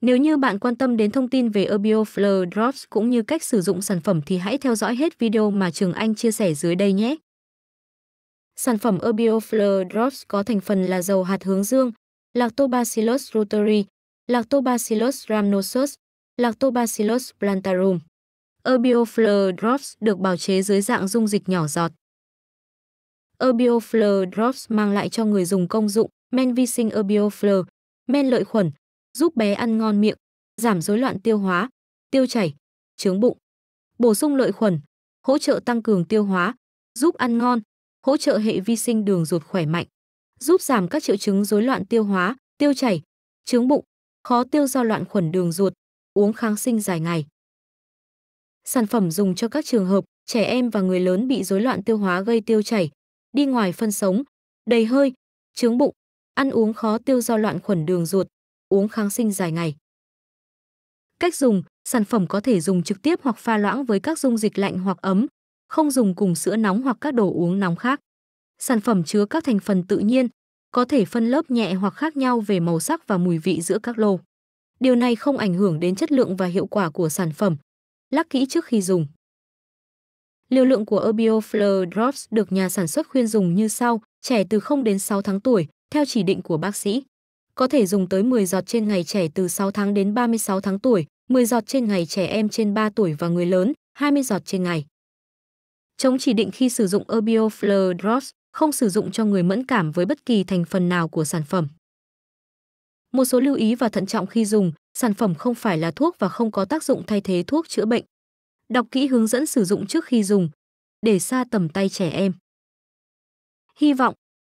Nếu như bạn quan tâm đến thông tin về Herbio Fleur Drops cũng như cách sử dụng sản phẩm thì hãy theo dõi hết video mà Trường Anh chia sẻ dưới đây nhé. Sản phẩm Herbio Fleur Drops có thành phần là dầu hạt hướng dương, Lactobacillus ruteri, Lactobacillus rhamnosus, Lactobacillus plantarum. Herbio Fleur Drops được bào chế dưới dạng dung dịch nhỏ giọt. Herbio Fleur Drops mang lại cho người dùng công dụng men vi sinh Herbio Fleur, men lợi khuẩn, giúp bé ăn ngon miệng, giảm rối loạn tiêu hóa, tiêu chảy, chướng bụng. Bổ sung lợi khuẩn, hỗ trợ tăng cường tiêu hóa, giúp ăn ngon, hỗ trợ hệ vi sinh đường ruột khỏe mạnh, giúp giảm các triệu chứng rối loạn tiêu hóa, tiêu chảy, chướng bụng, khó tiêu do loạn khuẩn đường ruột, uống kháng sinh dài ngày. Sản phẩm dùng cho các trường hợp trẻ em và người lớn bị rối loạn tiêu hóa gây tiêu chảy, đi ngoài phân sống, đầy hơi, chướng bụng, ăn uống khó tiêu do loạn khuẩn đường ruột, uống kháng sinh dài ngày. Cách dùng, sản phẩm có thể dùng trực tiếp hoặc pha loãng với các dung dịch lạnh hoặc ấm, không dùng cùng sữa nóng hoặc các đồ uống nóng khác. Sản phẩm chứa các thành phần tự nhiên, có thể phân lớp nhẹ hoặc khác nhau về màu sắc và mùi vị giữa các lô. Điều này không ảnh hưởng đến chất lượng và hiệu quả của sản phẩm. Lắc kỹ trước khi dùng. Liều lượng của Erbioflor Drops được nhà sản xuất khuyên dùng như sau, trẻ từ 0 đến 6 tháng tuổi, theo chỉ định của bác sĩ có thể dùng tới 10 giọt trên ngày trẻ từ 6 tháng đến 36 tháng tuổi, 10 giọt trên ngày trẻ em trên 3 tuổi và người lớn, 20 giọt trên ngày. Chống chỉ định khi sử dụng Erbioflor Drops, không sử dụng cho người mẫn cảm với bất kỳ thành phần nào của sản phẩm. Một số lưu ý và thận trọng khi dùng, sản phẩm không phải là thuốc và không có tác dụng thay thế thuốc chữa bệnh. Đọc kỹ hướng dẫn sử dụng trước khi dùng, để xa tầm tay trẻ em. Hy vọng